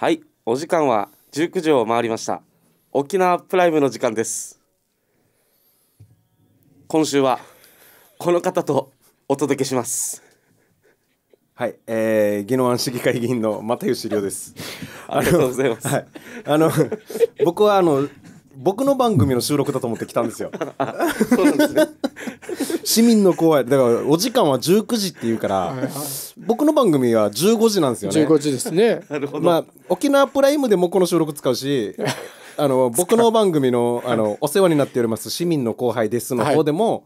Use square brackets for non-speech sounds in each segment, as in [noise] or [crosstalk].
はいお時間は19時を回りました沖縄プライムの時間です今週はこの方とお届けしますはい、えー、宜野湾市議会議員の又吉亮です。ありがとうございます。はい、あの僕はあの僕の番組の収録だと思って来たんですよ [laughs] 市民の公演だからお時間は19時って言うから、僕の番組は15時なんですよね15時ですね [laughs] まあ沖縄プライムでもこの収録使うし [laughs] あの僕の番組のあのお世話になっております市民の後輩ですの方でも、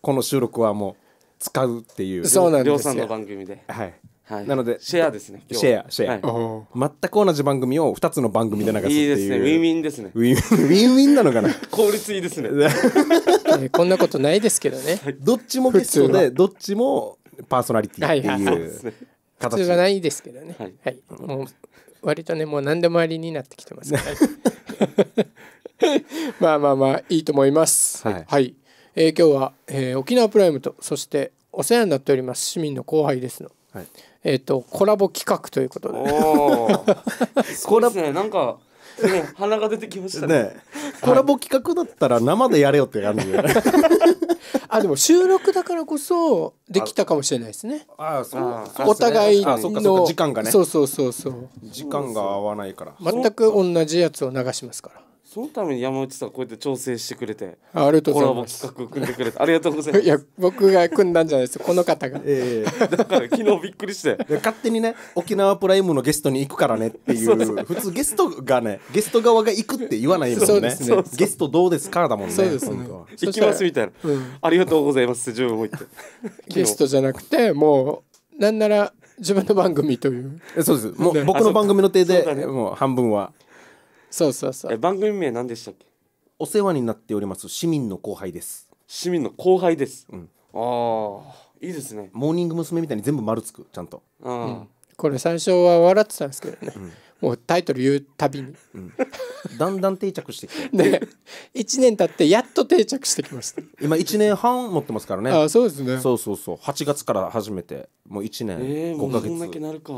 この収録はもう使うっていうそうなんですよの番組ではいはい、なのでシェアですねシェアシェア、はい、全く同じ番組を2つの番組で流すっていういいですねウィンウィンですねウィンウィンウィンなのかな効率いいですね、[laughs] えー、こんなことないですけどねどっちもゲストでどっちもパーソナリティっていう形、はい、普通はないですけどね、はい、はい、もう割とねもう何でもありになってきてますか [laughs] まあまあまあいいと思いますはい、はい、えー、今日は、えー、沖縄プライムとそしてお世話になっております市民の後輩ですの、はいえっ、ー、とコラボ企画ということで。そう [laughs] でね。なんか。ね、鼻が出てきましたね、ね、コラボ企画だったら生でやれよって感じ [laughs] あでも収録だからこそできたかもしれないですねああそうお互いの時間がねそうそうそうそう時間が合わないから全く同じやつを流しますからそのために山内さんこうやって調整してくれてありがとうございますコラボ企画組んでくれてありがとうございます [laughs] いや僕が組んだんじゃないですこの方が、えー、だから昨日びっくりして勝手にね沖縄プライムのゲストに行くからねっていう普通ゲストがねゲスト側が行くって言わないもんねそうですねゲストどうですかだもんねそうですね行きますみたいな、うん、ありがとうございます自分も言って [laughs] ゲストじゃなくてもうなんなら自分の番組というそうですもう僕の番組の手で、ね、もう半分はそうそうそうえ番組名何でしたっけお世話になっております市民の後輩です市民の後輩です、うんああいいですねモーニング娘。みたいに全部丸つくちゃんとあこれ最初は笑ってたんですけどね、もうタイトル言うたびにだんだん定着してきてで1 [laughs] 年経ってやっと定着してきました、今一年半持ってますからねあそうですねそうそうそう八月から始めてもう1あ、ええ年も5うヶそんだけなるか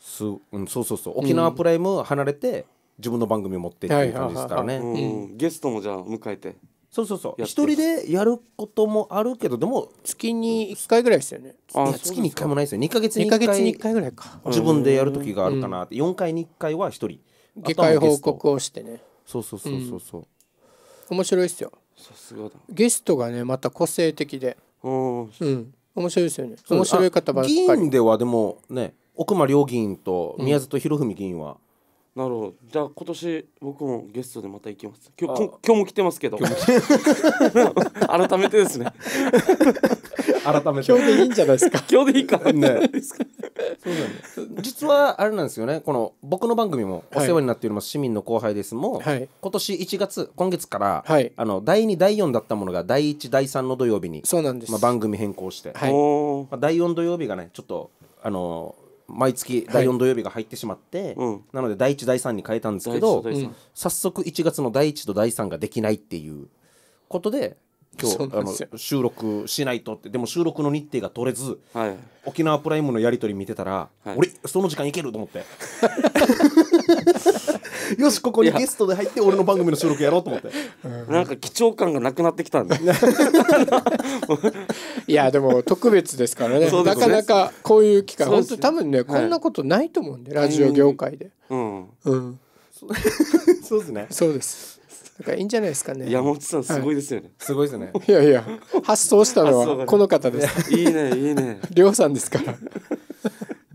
すうん、そうそうそう沖縄プライム離れて、自分の番組を持ってっていう感じですからね、ゲストもじゃあ迎えてそうそうそう一人でやることもあるけどでも月に一回ぐらいですよね月に一回もないですよ二ヶ月に1回ぐらいか自分でやる時があるかなって、四回に一回は一人下界報告をしてねそうそうそうそうそう、面白いですよさすがだゲストがねまた個性的でうん面白いですよね面白い方ばっかり議員ではでもね奥間良議員と宮里博文議員は、なるほどじゃあ今年僕もゲストでまた行きます今日今日も来てますけど [laughs] 改めてですね改めて今日でいいんじゃないですか今日でいいか、ね、そうなんです実はあれなんですよねこの僕の番組もお世話になっております、はい、市民の後輩ですも、はい、今年1月今月から、はい、あの第2第4だったものが第1第3の土曜日にそうなんです、まあ、番組変更して、はいまあ、第4土曜日がねちょっとあのー毎月第4土曜日が入ってしまって、はい、なので第1第3に変えたんですけど、早速1月の第1と第3ができないっていうことで今日あの収録しないとってでも収録の日程が取れず、はい、沖縄プライムのやり取り見てたら、はい、俺その時間いけると思って。[laughs] [laughs] よしここにゲストで入って俺の番組の収録やろうと思ってなんか貴重感がなくなってきたんで [laughs] いやでも特別ですからね、ね、なかなかこういう機会本当多分ね、こんなことないと思うんでラジオ業界でうん、うん、[laughs] そうですねそうですだからいいんじゃないですかね。山本さんすごいですよね。はい、すごいですね。いやいや、発想したのはこの方です。いいね、いいね。りょうさんですから。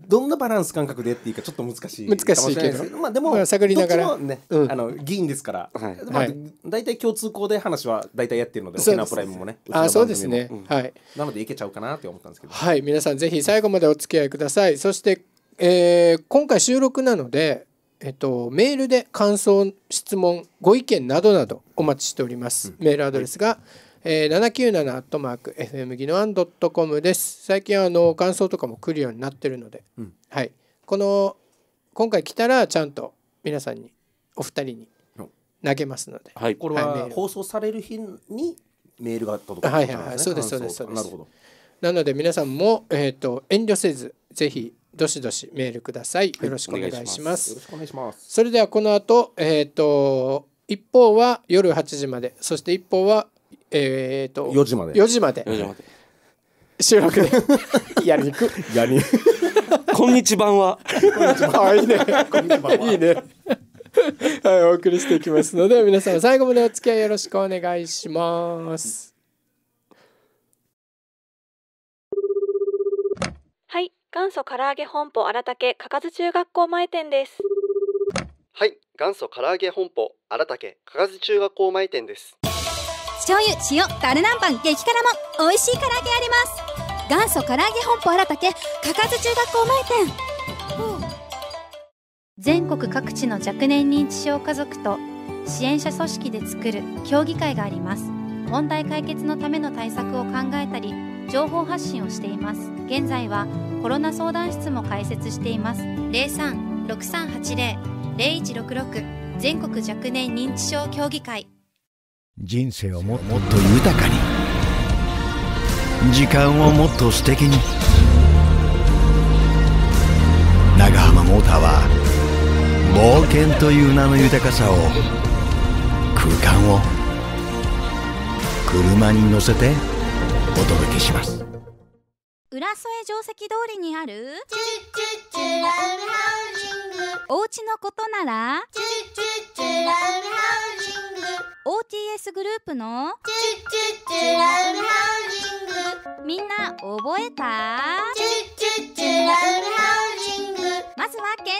どんなバランス感覚でっていうかちょっと難しい難しいけどまあでも探りながら、ねうん、あの議員ですから、はいまあ、大体共通項で話は大体やってるので沖縄プライムもねあそうですね、うん、はいなのでいけちゃうかなって思ったんですけどはい皆さんぜひ最後までお付き合いくださいそして、えー、今回収録なのでえっと、メールで感想、質問、ご意見などなどお待ちしております。メールアドレスが、えー、797-fm 技能案 .com です。最近あの感想とかも来るようになってるので、うん、はい。この今回来たらちゃんと皆さんにお二人に投げますので、はい、これは放送される日にメールが届く、ね、はいはいはい、そうですそうですそうです。なるほど。なので皆さんもえっ、ー、と遠慮せずぜひどしどしメールください。よろしくお願いします。よろしくお願いします。それではこの後えっ、ー、と一方は夜8時まで、そして一方はえー、と4時まで4時まで収録で [laughs] やりにくやりこんにち版はあいいねいいねはい、お送りしていきますので皆さん最後までお付き合いよろしくお願いしますはい元祖唐揚げ本舗荒竹かかず中学校前店ですはい元祖唐揚げ本舗荒竹かかず中学校前店です醤油、塩、タルナンパン、激辛も美味しい唐揚げあります。元祖唐揚げ本舗新竹、かかず中学校前店。全国各地の若年認知症家族と支援者組織で作る協議会があります問題解決のための対策を考えたり情報発信をしています現在はコロナ相談室も開設しています03-6380-0166全国若年認知症協議会人生をもっと豊かに時間をもっと素敵に長浜モーターは冒険という名の豊かさを空間を車に乗せてお届けします浦添定石通りにある「チュチュチュラウハウジ」おうちのことなら OTS グループのみんな覚えたまずは検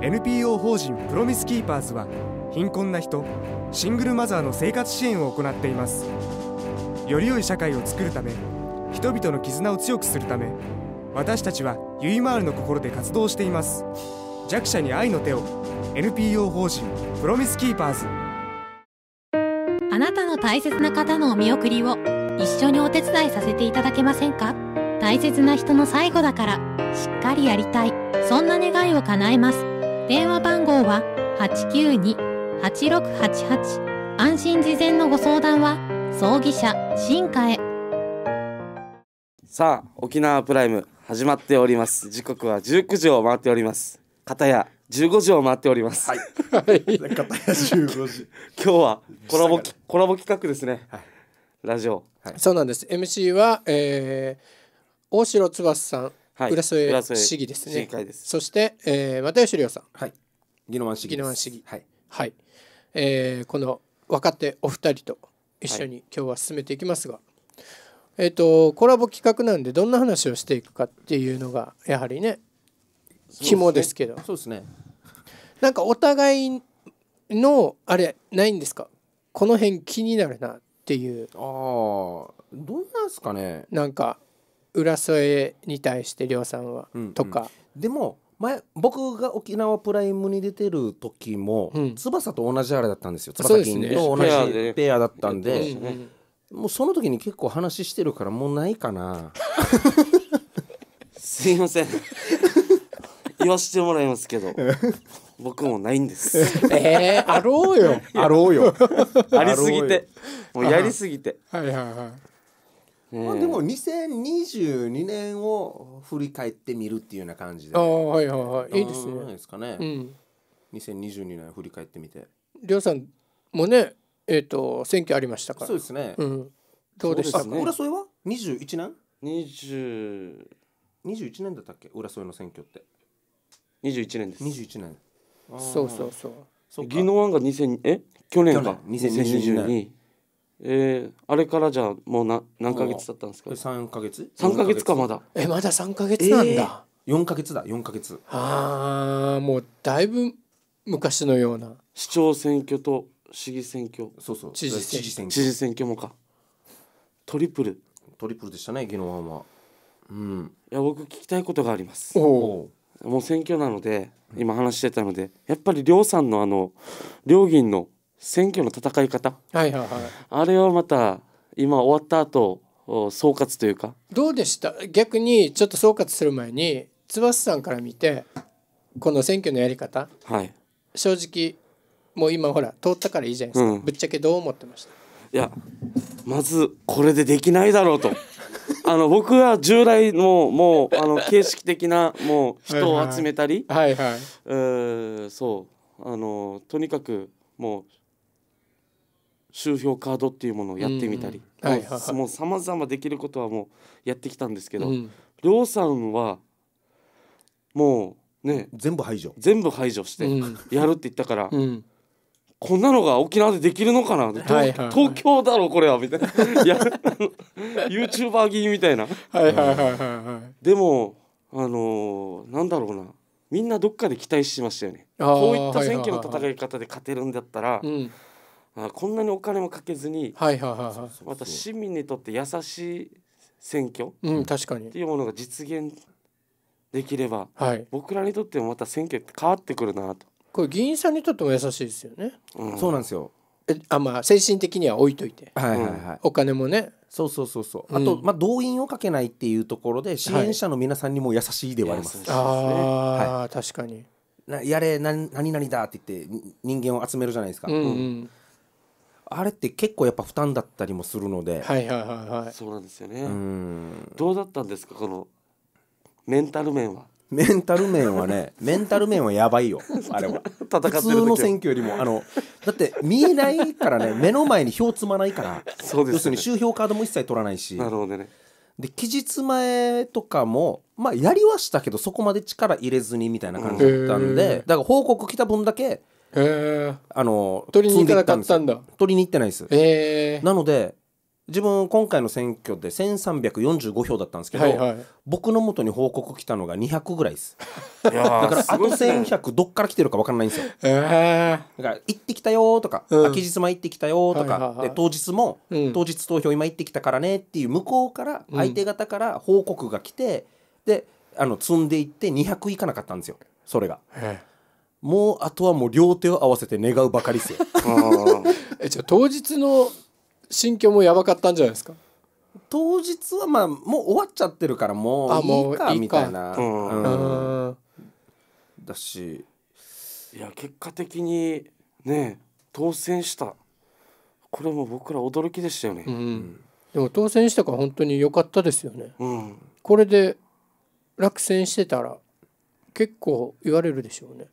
索 NPO 法人プロミスキーパーズは貧困な人シングルマザーの生活支援を行っていますより良い社会を作るため人々の絆を強くするため私たちはゆいまーるの心で活動しています弱者に愛の手を NPO 法人プロミスキーパーズあなたの大切な方のお見送りを一緒にお手伝いさせていただけませんか大切な人の最後だからしっかりやりたいそんな願いを叶えます電話番号は892-8688安心事前のご相談は葬儀社新華へさあ沖縄プライム始まっております時刻は19時を回っております片や15時を回っております、はい。片や15時。[laughs] 今日はコラボきコラボ企画ですね、はいラジオそうなんです MC は、えー大城翼さん、はい浦添市議です市ね議会ですそして、えー、又吉亮さんはい。宜野湾市議宜野湾市議はい。はい、えーこの若手お二人と一緒に今日は進めていきますが、えっ、とコラボ企画なんでどんな話をしていくかっていうのがやはりね肝ですけどそうですねなんかお互いのあれないんですかこの辺気になるなっていうああどうなんすかねなんか浦添に対して亮さんはとか、うんうん、でも前僕が沖縄プライムに出てる時も、うん、翼と同じあれだったんですよ翼金と同じペアだったんで、ね、もうその時に結構話してるからもうないかな [laughs] すいません言わしてもらいますけど僕もないんですええー、あろうよ [laughs] あろうよ [laughs] ありすぎてもうやりすぎてはいはいはい、うん、あ、でも2022年を振り返ってみるっていうような感じでああはいはいはいいいですねですかね、うん、2022年振り返ってみてりょうさんもねえっ、ー、と選挙ありましたからそうですね、うん、どうでしたか、浦添は二十一年二十二十一年だったっけ浦添の選挙って二十一年です21年そうそうそうそう技能案が二千え去年か二千二十二。えー、あれからじゃもうな何ヶ月だったんですか三ヶ月三ヶ月かまだえまだ三ヶ月なんだ、えー、ヶ月だ四ヶ月ああもうだいぶ昔のような市長選挙と市議選挙そうそう知事選知事選知挙事選挙もかトリプルトリプルでしたね議論はうんいや僕聞きたいことがありますおおもう選挙なので今話してたのでやっぱり両さんのあの両議員の選挙の戦い方はいはいはいあれをまた今終わった後お総括というかどうでした逆にちょっと総括する前につばさんから見てこの選挙のやり方はい正直もう今ほら通ったからいいじゃないですか、うんぶっちゃけどう思ってましたいやまずこれでできないだろうと [laughs] あの僕は従来のもうあの形式的なもう人を集めたり [laughs] はいはい、えーそうあのとにかくもう周評カードっていうものをやってみたり、はいはいもうさまざまできることはもうやってきたんですけど、うん、りょうさんはもうね全部排除全部排除してやるって言ったから、うんこんなのが沖縄でできるのかな、はいはい、東京だろこれはみたいないや YouTuber 気みたいなでもあのー、なんだろうなみんなどっかで期待しましたよねこういった選挙の戦い方で勝てるんだったら、はいはいはい、こんなにお金もかけずに、はいはいはい、また市民にとって優しい選挙、うん、確かにっていうものが実現できれば、はい、僕らにとってもまた選挙って変わってくるなと。これ議員さんにとっても優しいですよね。そうなんですよ。えあまあ精神的には置いといて、はいはいはい、お金もねそうそうそうそう、あと、うんまあ、動員をかけないっていうところで支援者の皆さんにも優しいではありますね、ああ、はい、確かになやれ何何々だって言って人間を集めるじゃないですか、うんうんあれって結構やっぱ負担だったりもするのではいはいはいはいそうなんですよねうんどうだったんですかこのメンタル面はメンタル面はね [laughs] メンタル面はやばいよあれは戦ってる普通の選挙よりもあのだって見えないからね目の前に票積まないから、ね、要するに周票カードも一切取らないしなるほどねで期日前とかもまあやりはしたけどそこまで力入れずにみたいな感じだったんで、だから報告来た分だけあの取りに行かなかったんだ取りに行ってないですなので自分今回の選挙で1345票だったんですけど、はいはい、僕のもとに報告来たのが200ぐらいですだからあと1100どっから来てるか分からないんですよ、えー、だから行ってきたよとか、うん、期日前行ってきたよとか、はいはいはい、で当日も、うん、当日投票今行ってきたからねっていう向こうから相手方から報告が来て、うん、であの積んでいって200いかなかったんですよそれが、えーもうあとはもう両手を合わせて願うばかりですよ [laughs] えじゃあ当日の心境もやばかったんじゃないですか当日はまあもう終わっちゃってるからもういいかみたいな、うん、だしいや結果的にね当選したこれも僕ら驚きでしたよね、うん、でも当選したから本当に良かったですよね、うん、これで落選してたら結構言われるでしょうね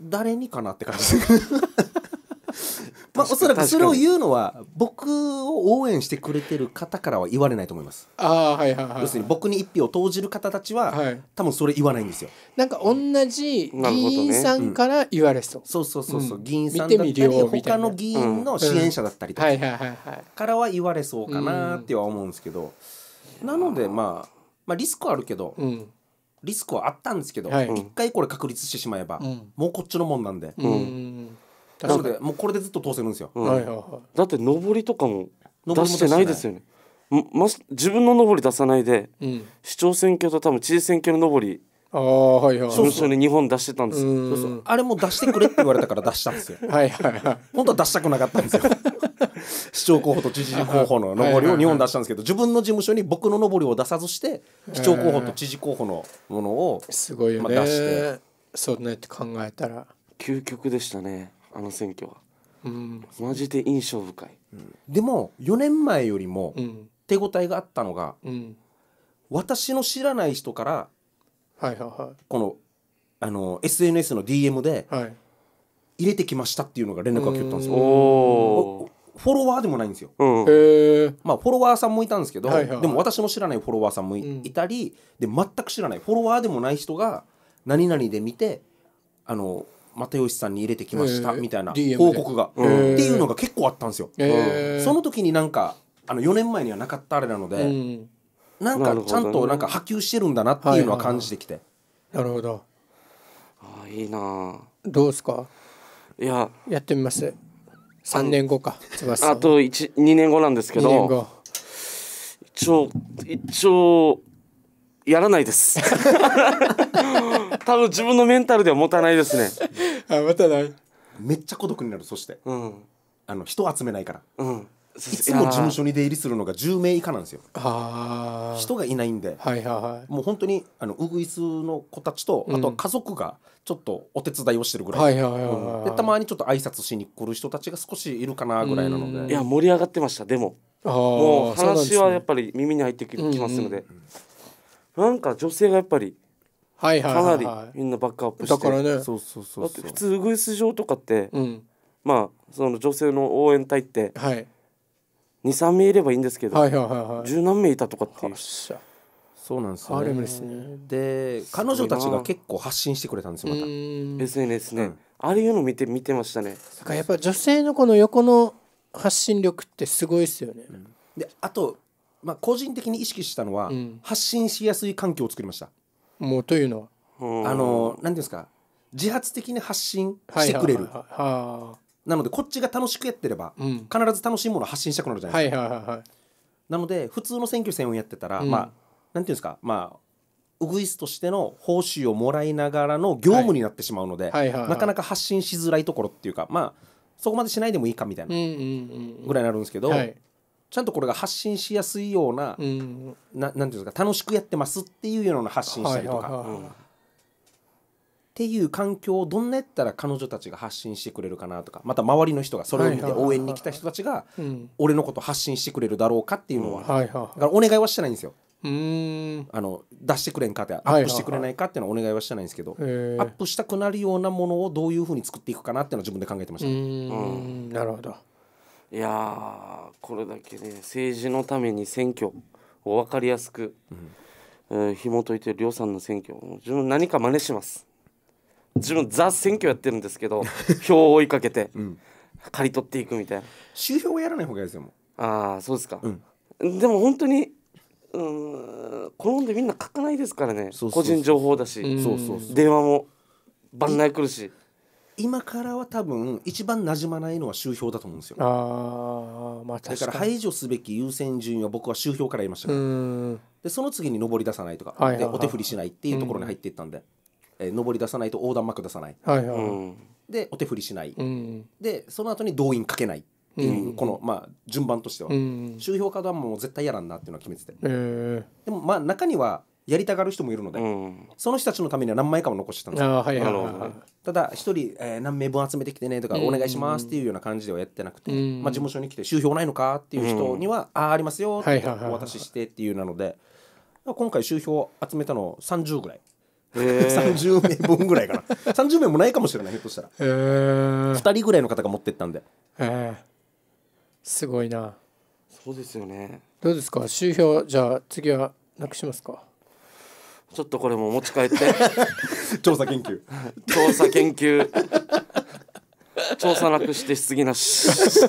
誰にかなって感じまあ、おそらくそれを言うのは僕を応援してくれてる方からは言われないと思いますあ、はいはいはい、要するに僕に一票を投じる方たちは、はい、多分それ言わないんですよなんか同じ議員さんから言われそう、ねうん、そうそうそうそう、うん、議員さんだったり他の議員の支援者だったりとかからは言われそうかなっては思うんですけど、なので、まあ、まあリスクはあるけど、うんリスクはあったんですけど、一、はい、回これ確立してしまえば、うん、もうこっちのもんなんで、うん、なのでもうこれでずっと通せるんですよ、うんはいはいはい、だって上りとかも出してないですよねま、自分の上り出さないで、うん、市長選挙と多分知事選挙の上りああはいはいそうそうに日本出してたんですよそうそうあれも出してくれって言われたから出したんですよ [laughs] はいはいはい本当は出したくなかったんですよ [laughs] 市長候補と知事候補の上りを日本出したんですけど自分の事務所に僕の上りを出さずして市長候補と知事候補のものを、すごいよね、まあ、出してそうねって考えたら究極でしたねあの選挙は、うん、マジで印象深い、うん、でも4年前よりも手応えがあったのが、うん、私の知らない人から、はいはいはい、このあの SNS の DM で、はい入れてきましたっていうのが連絡が来たんですよ。フォロワーでもないんですよ、うん、まあ、フォロワーさんもいたんですけど、はいはいはい、でも私の知らないフォロワーさんもいたり、で全く知らないフォロワーでもない人が何々で見てあの又吉さんに入れてきましたみたいな報告が、っていうのが結構あったんですよ、その時になんかあの4年前にはなかったあれなので、なんかちゃんとなんか波及してるんだなっていうのは感じてきて、なるほどあいいなどうですかいややってみます3年後かあと2年後なんですけど一応一応やらないです多分自分のメンタルでは持たないですねあまたないめっちゃ孤独になるそして、うん、あの人集めないから、うん、いつも事務所に出入りするのが10名以下なんですよ人がいないんで、はいはい、もう本当にあのウグイスの子たちと、うん、あとは家族がちょっとお手伝いをしてるぐらいでたまにちょっと挨拶しに来る人たちが少しいるかなぐらいなのでいや盛り上がってましたでももう話はやっぱり耳に入ってきますので。なんか女性がやっぱりかなりみんなバックアップして、だからねそうそうそうそう普通ウグイス場とかって、うん、まあその女性の応援隊って、はい、23名いればいいんですけど、はいはいはいはい、1何名いたとかっていう。そうなんですよね、ね、で彼女たちが結構発信してくれたんですよまた SNS ね、うん、あれいうの見て見てましたねだからやっぱ女性のこの横の発信力ってすごいですよね、うん、であとまあ、個人的に意識したのは、うん、発信しやすい環境を作りました。もうというのはあの何ですか自発的に発信してくれる。なのでこっちが楽しくやってれば、うん、必ず楽しいものを発信したくなるじゃないですか。はいはいはいはい、なので普通の選挙戦をやってたら、うん、まあ何ていうんですかまあウグイスとしての報酬をもらいながらの業務になってしまうので、なかなか発信しづらいところっていうかまあそこまでしないでもいいかみたいなぐらいになるんですけど、はい、ちゃんとこれが発信しやすいような,、うん、ななんていうんですか楽しくやってますっていうような発信したりとか、っていう環境をどんなやったら彼女たちが発信してくれるかなとかまた周りの人がそれを見て応援に来た人たちが俺のこと発信してくれるだろうかっていうのは、だからお願いはしてないんですよ。うんあの出してくれんかってアップしてくれないかっていうのをお願いはしてないんですけど、アップしたくなるようなものをどういうふうに作っていくかなっていうのを自分で考えてました。なるほどいやこれだけね政治のために選挙を分かりやすく、うん、えー、紐解いてるうさんの選挙自分何か真似します自分ザ選挙やってるんですけど [laughs] 票を追いかけて、うん、刈り取っていくみたいな指標をやらない方がいいですよもああそうですか、うん、でも本当にうん好んでみんな書かないですからね個人情報だしそそうう電話もバンナ来るし今からは多分一番なじまないのは宗評だと思うんですよあ、まあ、だから排除すべき優先順位は僕は宗評から言いましたでその次に上り出さないとか、はいはいはい、でお手振りしないっていうところに入っていったんで、うん、えー、上り出さないと横断幕出さない、はいはいうん、でお手振りしない、うん、でその後に動員かけないっていう、この、まあ、順番としては、うん、周評カードはもう絶対やらんなっていうのは決めてて、えー、でもまあ中にはやりたがる人もいるので、その人たちのためには何枚かも残してたんですよ、はいはい、ただ一人、えー、何名分集めてきてねとか、お願いしますっていうような感じではやってなくて、まあ、事務所に来て「収票ないのか?」っていう人には「ああありますよ」ってお渡ししてっていうなので今回収票集めたの30ぐらい。30 [laughs] 名分ぐらいかな30 [laughs] 名もないかもしれないひょっとしたら、え2人ぐらいの方が持ってったんで、えすごいなそうですよねどうですか収票じゃあ次はなくしますかちょっとこれも持ち帰って [laughs] 調査研究調査研究調査なくして質疑なし [laughs]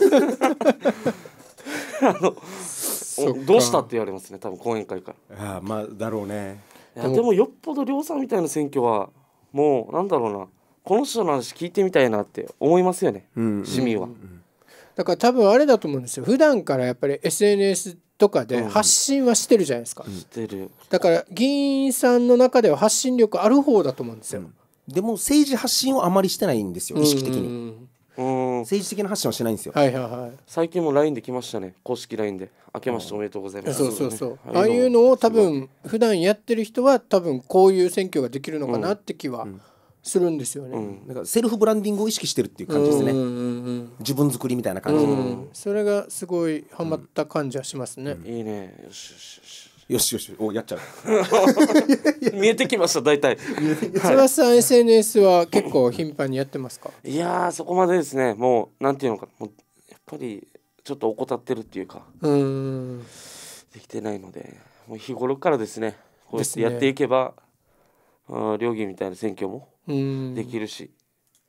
あのどうしたって言われますね多分講演会からあまあだろうねいやでもよっぽど量産みたいな選挙はもうなんだろうなこの人の話聞いてみたいなって思いますよね、うん、市民は、うんうん、だから多分あれだと思うんですよ普段からやっぱり SNS ってとかで発信はしてるじゃないですか、してるだから議員さんの中では発信力ある方だと思うんですよ、でも政治発信をあまりしてないんですよ意識的に、うん政治的な発信はしてないんですよ、はいはいはい最近も LINE で来ましたね公式 LINE で「明けましておめでとうございます」そうそうそうああいうのを多分普段やってる人は多分こういう選挙ができるのかなって気は、うんするんですよね、うん、だからセルフブランディングを意識してるっていう感じですね、うんうんうん、自分作りみたいな感じ、うん、それがすごいハマった感じはしますね、うん、いいねよしよしよしよしよしおやっちゃう [laughs] 見えてきました大体津和 [laughs] さん SNS は結構頻繁にやってますか [laughs] いやそこまでですねもうなんていうのかもうやっぱりちょっと怠ってるっていうかうできてないのでもう日頃からですねこうやってやっていけば、ね、あ料金みたいな選挙もできるし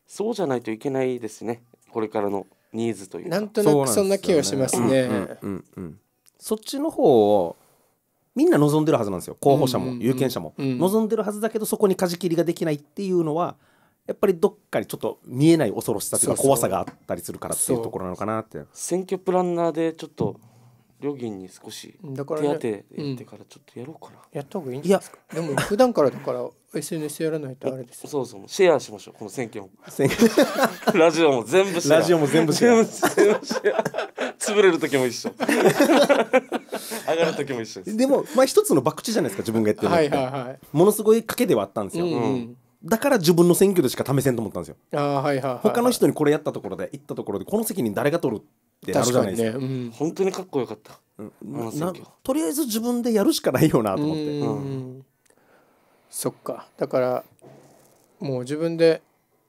そうじゃないといけないですねこれからのニーズというなんとなくそんな気がしますね。そっちの方をみんな望んでるはずなんですよ候補者も有権者も、望んでるはずだけどそこに舵切りができないっていうのはやっぱりどっかにちょっと見えない恐ろしさというか怖さがあったりするからっていうところなのかなって選挙プランナーでちょっと両銀に少し手当てやってからちょっとやろうかな、やった方がいいんですかでも普段からだから SNS やらないとあれですそうそうシェアしましょうこの選挙 [laughs] ラジオも全部シェアラジオも全部シェア潰れる時も一緒 [laughs] 上がる時も一緒ですでもまあ一つの博打じゃないですか自分がやってるのって、はいはいはい、ものすごい賭けではあったんですよ、うんうんだから自分の選挙でしか試せんと思ったんですよ。あはいはい、はい、他の人にこれやったところで行ったところでこの責任誰が取るってなるじゃないですか、ねうん、本当にかっこよかった、とりあえず自分でやるしかないよなと思って、うん、そっかだからもう自分で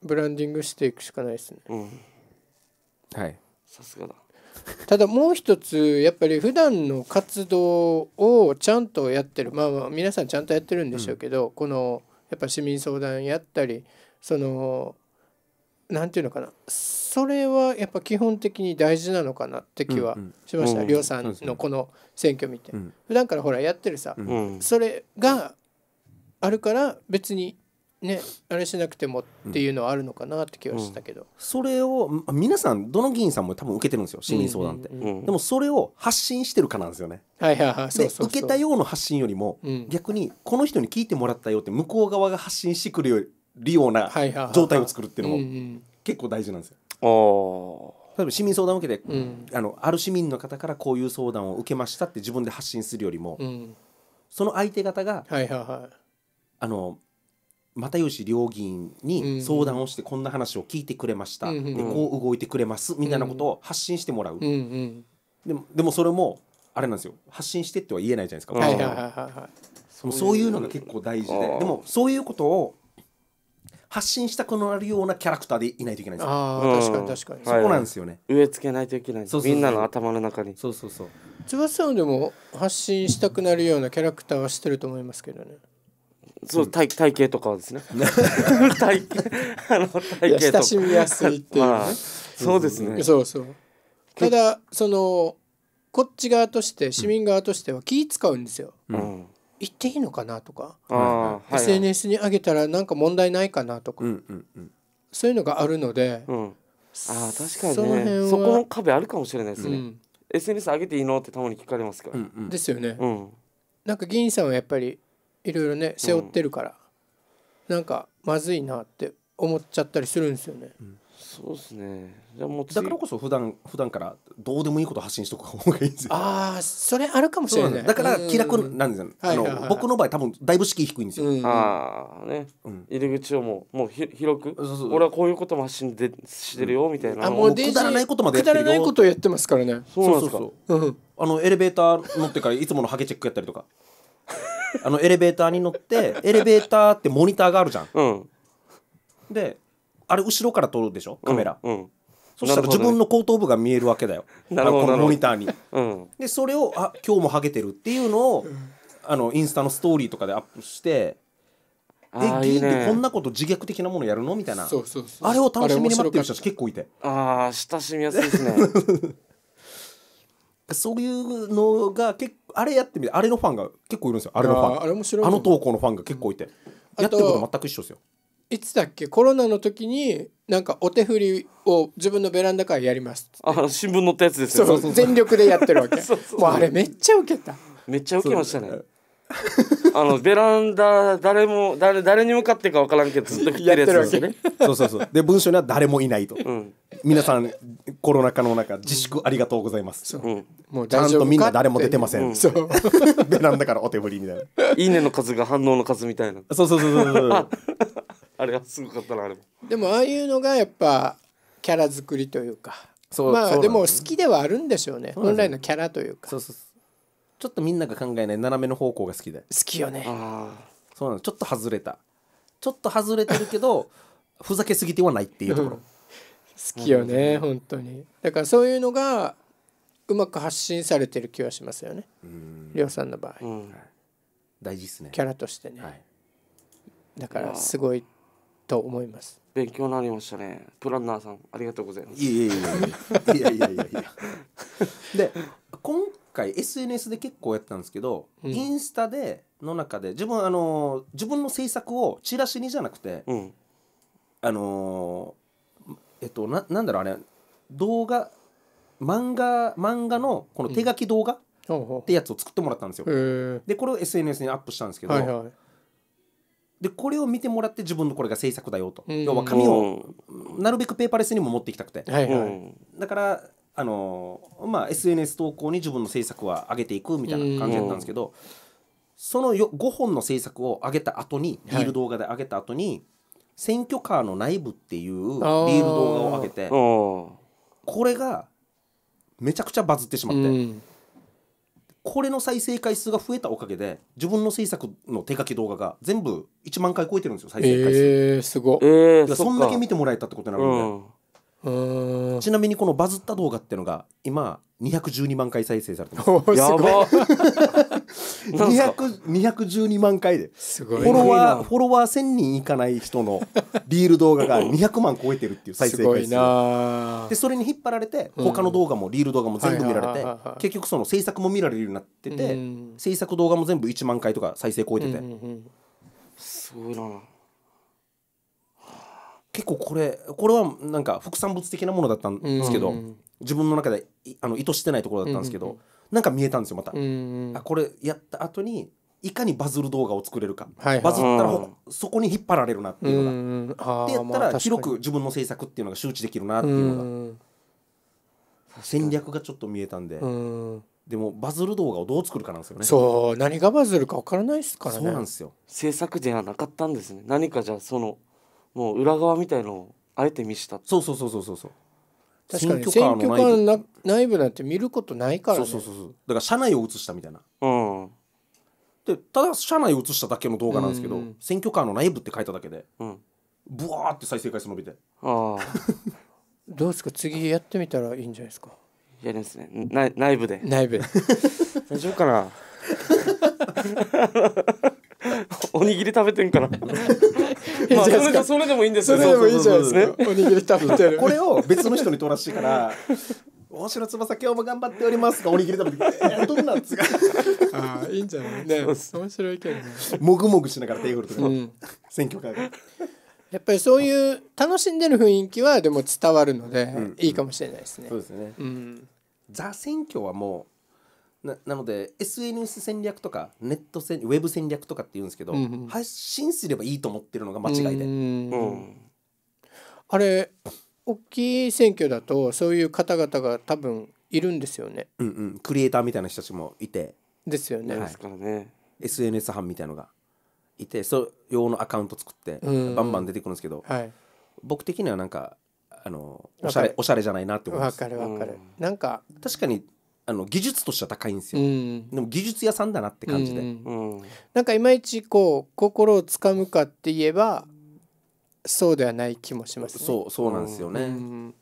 ブランディングしていくしかないですね、はいさすがだただもう一つやっぱり普段の活動をちゃんとやってるまあまあ皆さんちゃんとやってるんでしょうけど、このやっぱ市民相談やったりその何て言うのかなそれはやっぱ基本的に大事なのかなって気はしました、うんうん、さんのこの選挙見て、うん、普段からほらやってるさ、うん、それがあるから別にねあれしなくてもっていうのはあるのかなって気はしたけど、うん、それを皆さんどの議員さんも多分受けてるんですよ市民相談って、でもそれを発信してるかなんですよねはいはいはい受けたようの発信よりも、逆にこの人に聞いてもらったよって向こう側が発信してくるよりるような状態を作るっていうのも結構大事なんですよ。例えば市民相談を受けて、うん、あのある市民の方からこういう相談を受けましたって自分で発信するよりも、うん、その相手方が、はいはいはい、あの又吉両議員に相談をしてこんな話を聞いてくれました、うんうん、でこう動いてくれますみたいなことを発信してもらう、うんうん、でもでもそれもあれなんですよ発信してっては言えないじゃないですか、はいはいはいはい、そういうのが結構大事ででもそういうことを発信したくなるようなキャラクターでいないといけないんですああ、確かに確かに、そこなんですよね、植え付けないといけないそうみんなの頭の中にそうそうそう翼さんでも発信したくなるようなキャラクターはしてると思いますけどねそう体体型とかですね [laughs] 体型あの親しみやすいっていうそうですねそうそうただそのこっち側として市民側としては気使うんですよ、うん言っていいのかなとか、はいはい、SNS に上げたらなんか問題ないかなとか、うんうんうん、そういうのがあるので、うん、あ確かに、ね、その辺はそこの壁あるかもしれないですね、うん、SNS 上げていいのってたまに聞かれますから、うんうん、ですよね、うん、なんか議員さんはやっぱりいろいろね背負ってるから、うん、なんかまずいなって思っちゃったりするんですよね、うんそうですねじゃもうだからこそ普段普段からどうでもいいこと発信しとく方がいいんですよああそれあるかもしれない、ね、だから気楽なんですよ、ね、あの僕の場合多分だいぶ敷居低いんですよ、ああね、うん、入り口をもうもうひ広く俺はこういうことも発信でしてるよみたいな、うん、あもうくだらないことまでやってるよくだらないことやってますからねそうそうそう、うあのエレベーター乗ってからいつものハゲチェックやったりとかあのエレベーターに乗ってエレベーターってモニターがあるじゃん、うん、であれ後ろから撮るでしょカメラ、うんうんそしたら自分の後頭部が見えるわけだよ、ね、あのこのモニターに。うん、でそれをあ今日もハゲてるっていうのをあのインスタのストーリーとかでアップして「え議員ってこんなこと自虐的なものやるの?」みたいなあれを楽しみに待ってる人たち結構いてああ親しみやすいですね [laughs] そういうのが結構あれやってみてあれのファンが結構いるんですよあれのファンあの投稿のファンが結構いて、うん、やってること全く一緒ですよいつだっけコロナの時になんかお手振りを自分のベランダからやりますっつあ新聞載ったやつですよそう全力でやってるわけそうそうもうあれめっちゃウケためっちゃ受けましたね。あのベランダ誰も誰誰に向かってか分からんけどずっと来てるやつですよね。そうそうそうで [laughs] [laughs] 文章には誰もいないと、うん皆さんコロナ禍の中自粛ありがとうございます、うん、もうちゃんとみんな誰も出てません、そう [laughs] ベランダからお手振りみたいないいねの数が反応の数みたいな。そうそうそうそうそうあれはすごかったなあれもでもああいうのがやっぱキャラ作りというかまあでも好きではあるんでしょうね本来のキャラというかそうそうちょっとみんなが考えない斜めの方向が好きで好きよねああ。そうなのちょっと外れたちょっと外れてるけどふざけすぎてはないっていうところ、好きよね、うん、本当にだからそういうのがうまく発信されてる気はしますよねりょうさんの場合、うん、大事ですねキャラとしてね、はい、だからすごいと思います勉強なりましたねプランナーさんありがとうございますいやいやいやいやいやいや [laughs] で今回 SNS で結構やったんですけど、うん、インスタでの中で自分あの自分の制作をチラシにじゃなくて、うん、あのえっとななんだろうあれ動画漫画漫画のこの手書き動画、うん、ってやつを作ってもらったんですよ。でこれを SNS にアップしたんですけど、はいはいでこれを見てもらって自分のこれが制作だよと、要は紙をなるべくペーパーレスにも持っていきたくて、はいはい、だからあのまあ、SNS 投稿に自分の制作は上げていくみたいな感じだったんですけど、そのよ5本の制作を上げた後に、リール動画で上げた後に選挙カーの内部っていうリール動画を上げてこれがめちゃくちゃバズってしまって。これの再生回数が増えたおかげで自分の制作の手書き動画が全部1万回超えてるんですよ再生回数えー、すごい、えー、そんだけ見てもらえたってことなので、うん、ちなみにこのバズった動画っていうのが今212万回再生されてますやば212万回でフォロワーフォロワー1000人いかない人のリール動画が200万超えてるっていう再生回数でそれに引っ張られて他の動画もリール動画も全部見られて結局その制作も見られるようになってて制作動画も全部1万回とか再生超えててすごいな結構これこれはなんか副産物的なものだったんですけど自分の中であの意図してないところだったんですけど、うんうんなんか見えたんですよまたあこれやった後にいかにバズる動画を作れるか、はいバズったらそこに引っ張られるなっていうのがでやったら広く自分の制作っていうのが周知できるなっていうのが戦略がちょっと見えたんででもバズる動画をどう作るかなんですよねそう何がバズるか分からないですからねそうなんですよ制作ではなかったんですね何かじゃあそのもう裏側みたいのをあえて見したそうそうそうそうそうそう確かに選挙カーの内部なんて見ることないから、ね、そうそうそうだから社内を映したみたいな、うん、でただ社内を映しただけの動画なんですけど、うん、選挙カーの内部って書いただけで、うん、ブワーって再生回数伸びてああ [laughs] どうですか次やってみたらいいんじゃないですかやですね内部で内部で [laughs] 大丈夫かなおにぎり食べてんかな。[laughs] まあ、それそれでもいいんですそれでもいいじゃないですか。おにぎり食べてる。これを別の人に取らしいから「大城翼今日も頑張っております」がおにぎり食べて「どんな [laughs] ああいいんじゃないね面白いけどね。もぐもぐしながらとか、選挙会。やっぱりそういう楽しんでる雰囲気はでも伝わるのでいいかもしれないですね。そうですねうん。ザ選挙はもななので SNS 戦略とかネット戦ウェブ戦略とかって言うんですけど、うん発信すればいいと思ってるのが間違いで。うん、うん、あれ大きい選挙だとそういう方々が多分いるんですよね。うんうん、クリエイターみたいな人たちもいて。ですよね。はい、SNS 班みたいのがいてそう用のアカウント作ってバンバン出てくるんですけど、はい、僕的にはなんかあのおしゃれおしゃれじゃないなって思います。わかるわかる。なんか確かにあの技術としては高いんですよ、うん、でも技術屋さんだなって感じで、うんうん、なんかいまいちこう心をつかむかって言えばそうではない気もします、ね、そうそうなんですよね、うん、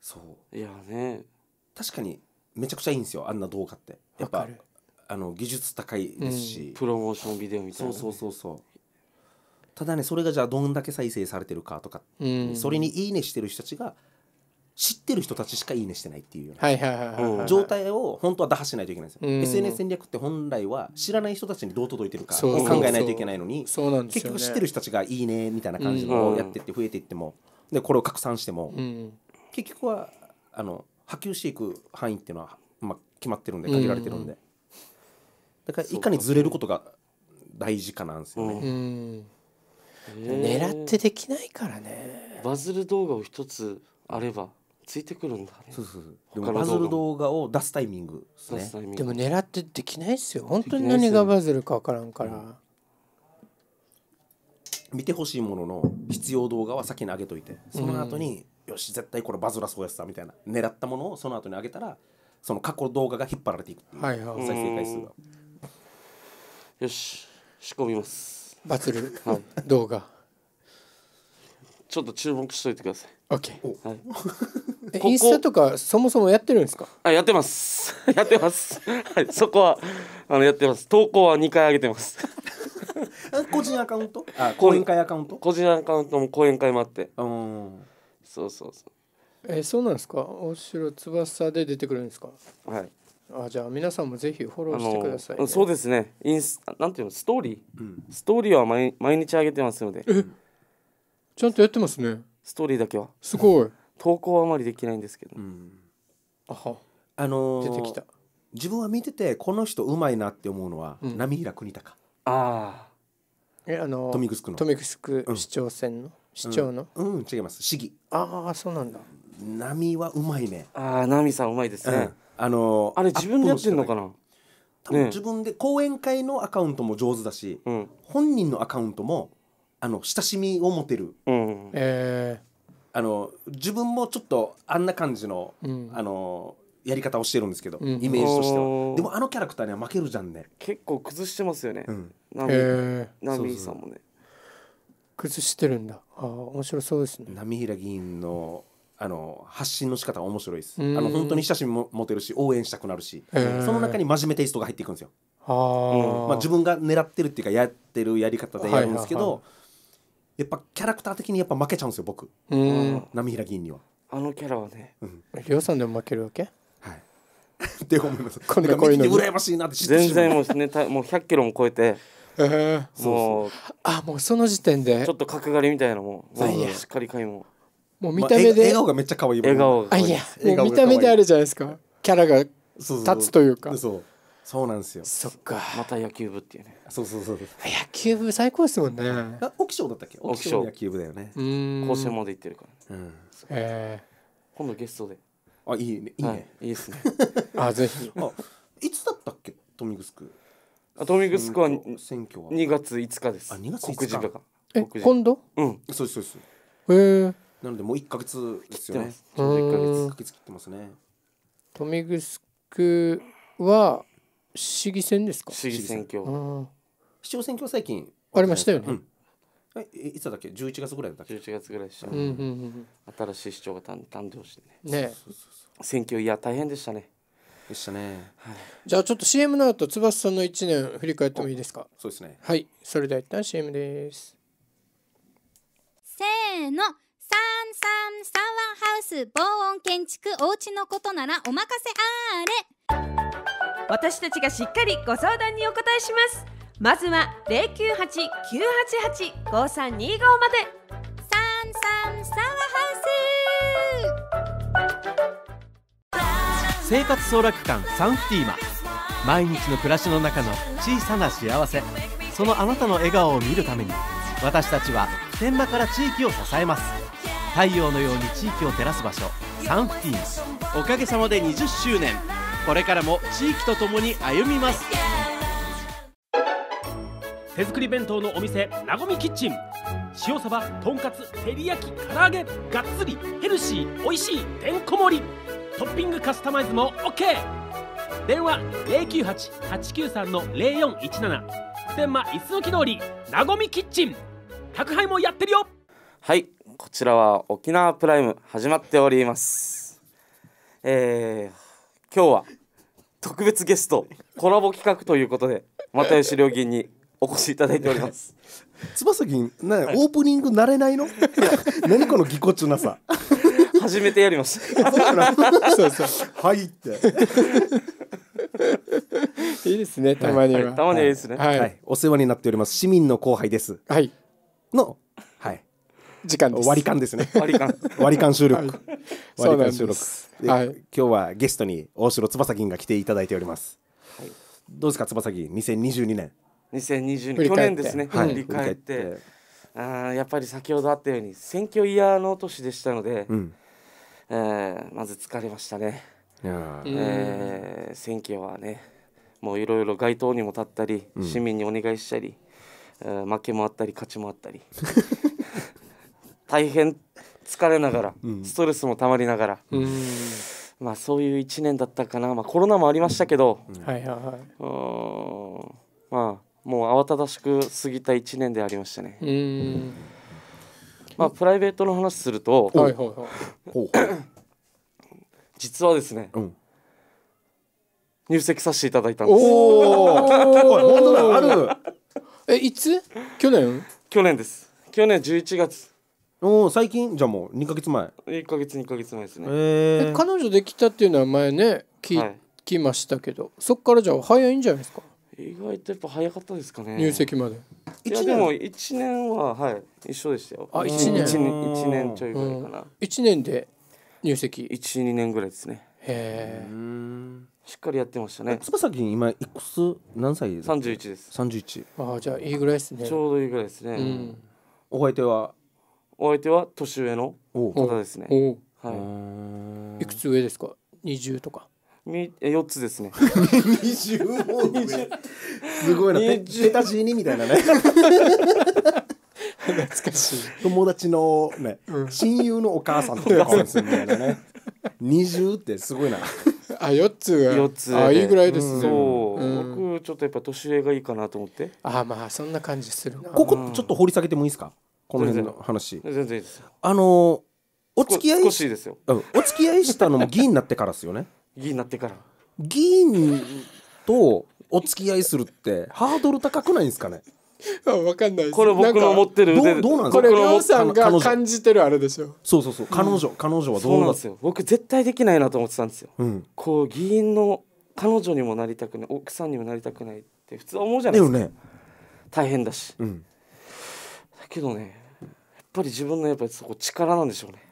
そういやね確かにめちゃくちゃいいんですよあんな動画ってやっぱあの技術高いですし、プロモーションビデオみたいな、ね、そうそうそうそうただねそれがじゃあどんだけ再生されてるかとか、それに「いいね」してる人たちが「知ってる人たちしかいいねしてないっていうような状態を本当は打破しないといけないんですよ、うん、SNS 戦略って本来は知らない人たちにどう届いてるかを考えないといけないのに結局知ってる人たちがいいねみたいな感じをやってって増えていってもでこれを拡散しても、結局はあの波及していく範囲っていうのは、まあ、決まってるんで限られてるんで、だからいかにずれることが大事かなんですよね。うん狙ってできないからねバズる動画を一つあればついてくるんだ、ね、そうそうでもバズる動画を出すタイミングですねでも狙ってできないっすよ本当に何がバズるか分からんから、ねうん、見てほしいものの必要動画は先に上げといてその後に、うん、よし絶対これバズらそうやつだみたいな狙ったものをその後に上げたらその過去動画が引っ張られていくていはいはい、再生回数がよし仕込みますバズる、はい、動画ちょっと注目しといてくださいオッケー。インスタとかそもそもやってるんですかあやってます [laughs] やってますはいそこはあのやってます投稿は二回上げてます個人アカウントあ講演会アカウント個人アカウントも講演会もあってうんそうそうそうえそうなんですかお城翼で出てくるんですかはいあじゃあ皆さんもぜひフォローしてください、ね、そうですねインスなんていうのストーリー、うん、ストーリーは毎毎日上げてますのでちゃんとやってますねストーリーだけはすごい投稿はあまりできないんですけど、あはあのー、出てきた自分は見ててこの人うまいなって思うのは、うん、浪平国高ああえあのー、クスクのトミクスク市長選の、うん、市長のうん、うん、違います市議ああそうなんだ波はうまいねああ波さんうまいですね、うん、あのー、あれ自分でやってるのかな多分自分で講演会のアカウントも上手だし、ね、本人のアカウントもあの親しみを持てる、うんえー、あの自分もちょっとあんな感じの、うん、あのやり方をしてるんですけど、うん、イメージとしてはでもあのキャラクターには負けるじゃんね結構崩してますよね、うん、ナミ、えー、ナミさんもね崩してるんだあ面白そうですね波平議員のあの発信の仕方は面白いです、あの本当に親しみも持てるし応援したくなるし、えー、その中に真面目テイストが入っていくんですよあ、うんまあ、自分が狙ってるっていうかやってるやり方でやるんですけど、はいはいはいやっぱキャラクター的にやっぱ負けちゃうんですよ僕波平議員にはあのキャラはねりょうさんでも負けるわけはい [laughs] って思いますこれがこういうの羨ましいな全然もうねた [laughs] もう100キロも超えてえー、もうあもうその時点でちょっと角刈りみたいなもうしっかりいももう見た目で、まあ、笑顔がめっちゃ可愛い笑顔あいや見た目であるじゃないですかキャラが立つというかそうそうそうそうなんですよそっかまた野球部っていうねそうそうそう野球部最高ですもんねあオキ沖尚だったっけオキシ沖尚野球部だよね甲子園まで行ってるからうん、ええ今度ゲストであいいねいいね、い、いですね [laughs] あぜひあいつだったっけトミグスクあトミグスクは選挙は2月五日ですあ二月5日告示部かえ今度うんそうそうそうへえなのでもう一か月ですよねちょうど1か月切ってますねトミグスクは市議選ですか市議選挙市長選挙最近ありましたよね、うん、いつだっけ11月ぐらいだっけ11月ぐらいでした、ううんうんうん、新しい市長が誕生してねね選挙いや大変でしたねでしたね、はい、じゃあちょっと CM の後翼さんの1年振り返ってもいいですかそうですねはいそれでは一旦 CM ですせーの三三三ワンハウス防音建築おうちのことならお任せあれ私たちがしっかりご相談にお答えしますまずは零九八九八八五三二五まで三三サワハウス生活総楽館サンフティーマ毎日の暮らしの中の小さな幸せそのあなたの笑顔を見るために私たちは普天間から地域を支えます太陽のように地域を照らす場所サンフティーおかげさまで20周年これからも地域とともに歩みます手作り弁当のお店なごみキッチン塩サバとんかつ照り焼き唐揚げがっつりヘルシー美味しいてんこ盛りトッピングカスタマイズも OK 電話零九八八九三の零四一七普天満一ノ木通りなごみキッチン宅配もやってるよはいこちらは沖縄プライム始まっておりますえー今日は特別ゲストコラボ企画ということで又吉良銀にお越しいただいております。[laughs] 翼銀、な、オープニング慣れないの？[laughs] 何このぎこちなさ。初めてやります。そう [laughs] そうはいって。いいですね。たまには。はい、たまにはいいですね、はい、はい。お世話になっております。市民の後輩です。はい。の時間割り勘ですね。割り勘。収録。はい、割り勘収録。今日はゲストに大城翼銀が来ていただいております。どうですか翼銀2022年。2022年去年ですね。振り返って。あやっぱり先ほどあったように選挙イヤーの年でしたので、えまず疲れましたね。選挙はねもういろいろ街頭にも立ったり、市民にお願いしたり、負けもあったり勝ちもあったり [laughs] 大変疲れながら、ストレスもたまりながら、まあ、そういう1年だったかな、まあ、コロナもありましたけど、うん、はいはい、まあ、もう慌ただしく過ぎた1年でありましたね。うんまあ、プライベートの話すると、はいはいはい、実はですね、うん、入籍させていただいたんです。おお、本当だ、ある。え、いつ？去年？去年です。去年11月。お最近じゃもう2か月前1か月2か月前ですね、え彼女できたっていうのは前ね聞きましたけど、そっからじゃあ早いんじゃないですか意外とやっぱ早かったですかね入籍まで一年でも1年ははい一緒でしたよあ1年 1, 年ちょいぐらいかな、1年で入籍12年ぐらいですねへえしっかりやってましたね。つばさき今いくつ何歳ですか？三十一です。三十一。ああじゃあいいぐらいですね。ちょうどいいぐらいですね。うん、お相手はお相手は年上の方ですね。はい。いくつ上ですか？二十とか。み四つですね。二十もすごいな。ペペタジーニみたいなね。懐かしい。友達のね、親友のお母さんとかみたいなね。二十ってすごいな。あ、四つ四つ。あ、いいぐらいですそう。僕ちょっとやっぱ年上がいいかなと思って。あ、まあそんな感じする。ここちょっと掘り下げてもいいですか？この辺の話全然いいですあのお付き合い少しですよ、うん、お付き合いしたのも議員になってからですよね [laughs] 議員になってから議員とお付き合いするってハードル高くないんですかね [laughs] わかんないこれ僕の持ってるどうどうなんですかこれ亮さんが感じてるあれでしょそうそうそう彼女、うん、彼女はどうなんですよ僕絶対できないなと思ってたんですよ、うん、こう議員の彼女にもなりたくない奥さんにもなりたくないって普通思うじゃないですか、ね、大変だし、うんけどねやっぱり自分のやっぱりそこ力なんでしょうね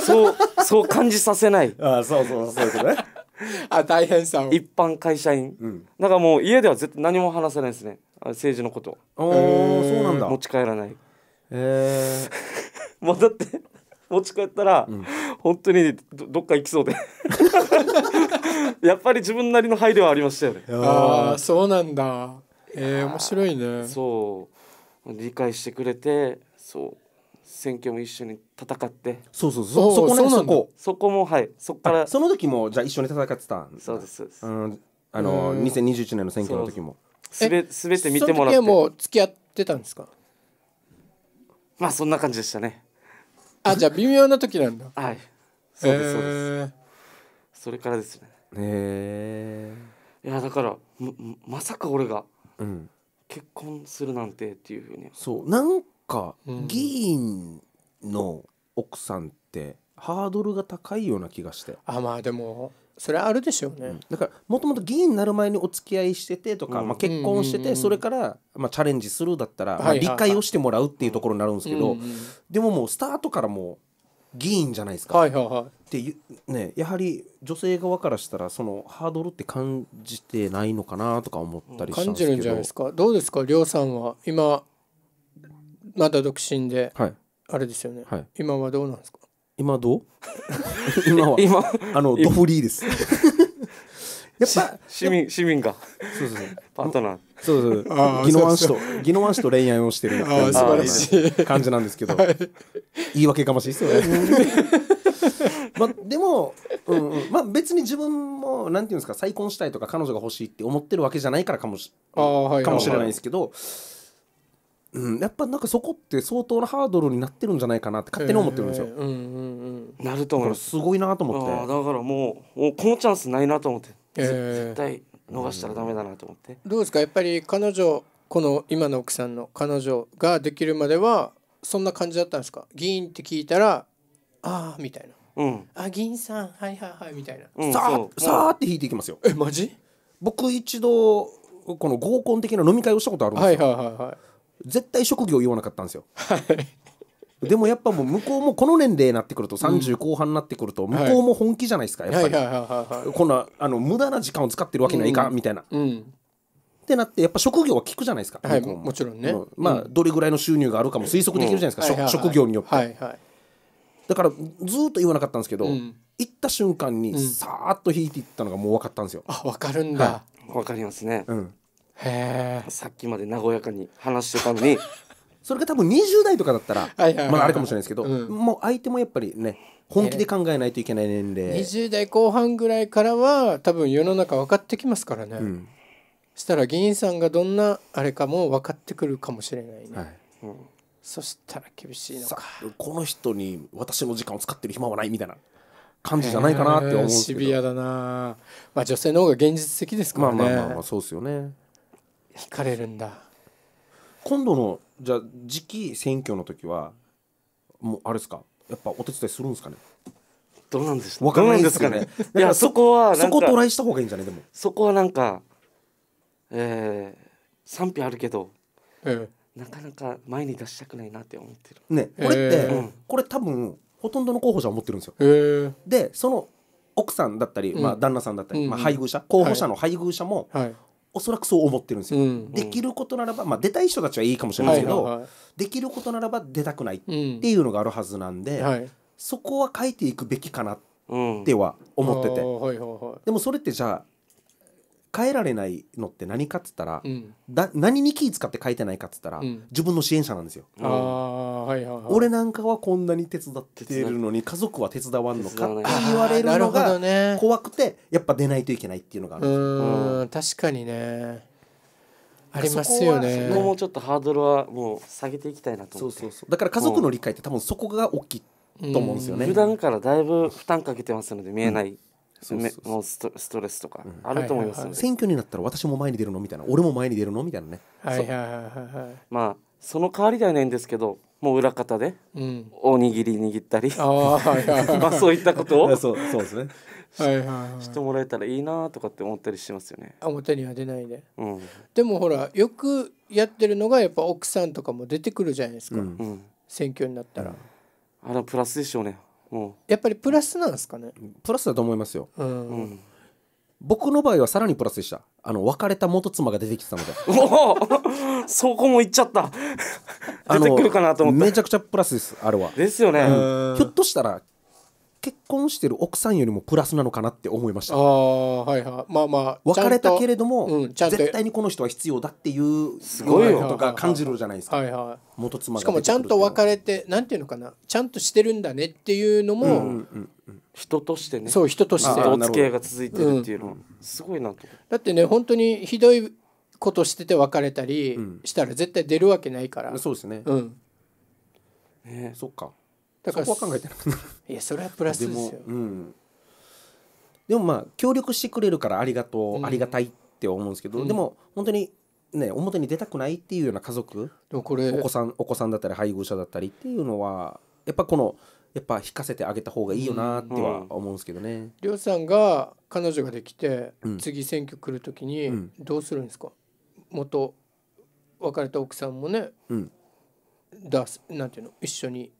そう [laughs] そう感じさせないあそうそうそうですね [laughs] あ大変さ一般会社員、うん、だからもう家では絶対何も話せないですね政治のことおおそうなんだ持ち帰らないえー、[laughs] もうだって持ち帰ったら、うん、本当にどっか行きそうでやっぱり自分なりの配慮はありましたよねああそうなんだえー、面白いねそう理解してくれてそう選挙も一緒に戦ってそうそうそうそこねそこそこもはいそこからその時もじゃあ一緒に戦ってたそうですうんあの二千二十一年の選挙の時もすべすべて見てもらっても付き合ってたんですかまあそんな感じでしたねあじゃあ微妙な時なんだはいそうですそうです、えー、それからですねへえー、いやだからまさか俺が、うん、結婚するなんてっていうふうにそうなんか議員の奥さんってハードルが高いような気がして、あまあでもそれはあるでしょうね、だからもともと議員になる前にお付き合いしててとか、うんまあ、結婚しててそれから、まあ、チャレンジするだったら、まあ理解をしてもらうっていうところになるんですけど、うんうんでももうスタートからもう議員じゃないですか。はいはいはい、でねやはり女性側からしたらそのハードルって感じてないのかなとか思ったりしたんですけど感じるんじゃないですかどうですか亮さんは今まだ独身で、はい、あれですよね、はい、今はどうなんですか今どう [laughs] 今は今あのドフリーです [laughs] やっぱ市民市民がそうそうそうパートナーそうそう宜野湾市と宜野湾市と恋愛をしてるいな感じなんですけど、言い訳がましいっすよね。[laughs] まあ、でも、うんうん、まあ、別に自分もなんていうんですか再婚したいとか彼女が欲しいって思ってるわけじゃないからかもし,、はい、かもしれないですけど、うん、やっぱなんかそこって相当なハードルになってるんじゃないかなって勝手に思ってるんですよ。えーうんうんうん、なると思うすごいなと思ってだからもうもうこのチャンスないなと思って、えー、絶対逃したらダメだなと思って、どうですかやっぱり彼女この今の奥さんの彼女ができるまではそんな感じだったんですか議員って聞いたらああみたいな、うん、あ議員さんはいはいはいみたいな、うん、さあさあって引いていきますよえマジ僕一度この合コン的な飲み会をしたことあるんですよ、はいはいはいはい、絶対職業言わなかったんですよ、はいでもやっぱもう向こうもこの年齢になってくると30後半になってくると向こうも本気じゃないですかやっぱりこんなあの無駄な時間を使ってるわけにはいかんみたいな。ってなってやっぱ職業は聞くじゃないですか、もちろんね、まあ、どれぐらいの収入があるかも推測できるじゃないですか、職業によって、だからずっと言わなかったんですけど、行った瞬間にさーっと引いていったのがもう分かったんですよ、あ分かるんだ、分かりますね、へえさっきまで和やかに話してたのに [laughs] それが多分20代とかだったらまだあれかもしれないですけど、もう相手もやっぱりね本気で考えないといけない年齢、20代後半ぐらいからは多分世の中分かってきますからね、うん、したら議員さんがどんなあれかも分かってくるかもしれないね、はいうん、そしたら厳しいのかこの人に私の時間を使ってる暇はないみたいな感じじゃないかなって思うシビアだなまあ女性の方が現実的ですからねまあまあまあ、まあ、そうですよね惹かれるんだ今度のじゃ次期選挙の時はもうあれですかやっぱお手伝いするんですかねどうなんですわかんないですかねいやそこはそこトライした方がいいんじゃないでもそこはなんかえー、賛否あるけど、ええ、なかなか前に出したくないなって思ってるねこれって、えー、これ多分ほとんどの候補者は思ってるんですよ、えー、でその奥さんだったり、まあ、旦那さんだったり、うん、まあ、配偶者候補者の配偶者も、はい、おそらくそう思ってるんですよ、うんうん、できることならば、まあ、出たい人たちはいいかもしれないですけど、はいはいはい、できることならば出たくないっていうのがあるはずなんで、うん、そこは書いていくべきかなっては思ってて、はいはいはい、でもそれってじゃあ変えられないのって何かっつったら、うん、だ何に気使って書いてないかっつったら、うん、自分の支援者なんですよ、うんはいはいはい、俺なんかはこんなに手伝ってるのに家族は手伝わんのかって言われるのが怖くてやっぱ出ないといけないっていうのがあるんです確かにねありますよねそこもちょっとハードルはもう下げていきたいなと思ってそうそうそうだから家族の理解って多分そこが大きいと思うんですよね普段からだいぶ負担かけてますので見えないもうストストレスとかあると思いますの選挙になったら私も前に出るのみたいな俺も前に出るのみたいなねはいはいはいはいまあその代わりではないんですけどもう裏方でおにぎり握ったり、うん、[laughs] まあそういったことを [laughs] そうそうですねはいはいしてもらえたらいいなとかって思ったりしますよね表には出ないで、うん、でもほらよくやってるのがやっぱ奥さんとかも出てくるじゃないですか、うん、選挙になったら、あれプラスでしょうねやっぱりプラスなんですかねプラスだと思いますよ、うん、うん、僕の場合はさらにプラスでしたあの別れた元妻が出てきてたので [laughs] そこもいっちゃった出てくるかなと思ってめちゃくちゃプラスですあれはですよね、ひょっとしたら結婚してる奥さんよりもプラスなのかなって思いましたああはいはいまあまあ別れたけれども、うん、絶対にこの人は必要だっていうすごいことが感じるじゃないですか、はいはい、元妻しかもちゃんと別れてなんていうのかなちゃんとしてるんだねっていうのも、うんうんうん、人としてねそう人としてお付き合いが続いてるっていうの、うん、すごいなとだってね本当にひどいことしてて別れたりしたら絶対出るわけないから、そうですねうんねそっかだからそこは考えてなかったいやそれはプラスですよ、うん、でもまあ協力してくれるからありがとう、うん、ありがたいって思うんですけど、うん、でも本当にね表に出たくないっていうような家族でもこれお子さんお子さんだったり配偶者だったりっていうのはやっぱこのやっぱ引かせてあげた方がいいよなっては思うんですけどね。りょうさんが彼女ができて、次選挙来るときにどうするんですか、元別れた奥さんもね、うん、だなんていうの一緒に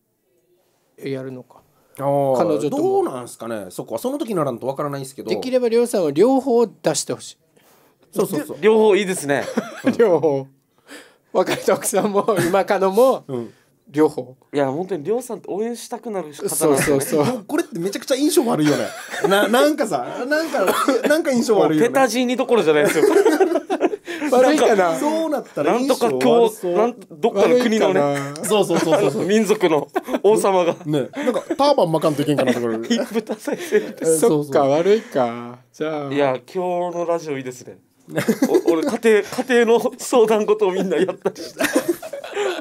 やるのか彼女とどうなんですかねそこはその時ならんとわからないんですけどできればりょうさんは両方出してほしいそうそうそう両方いいですね [laughs] 両方若い奥さんも今かのも、うん両方いや本当にりょうさんって応援したくなる方なんそうそうそうこれってめちゃくちゃ印象悪いよねななんかさなんかなんか印象悪いよねペタジーニどころじゃないですよ悪いかなそうなったらなんとか今日どっかの国のねそうそうそうそう [laughs] 民族の王様がねなんかターバン巻かんといけんかなところヒップ多再そっか悪いかじゃあいや今日のラジオいいですね俺家庭 [laughs] 家庭の相談事をみんなやったりして [laughs]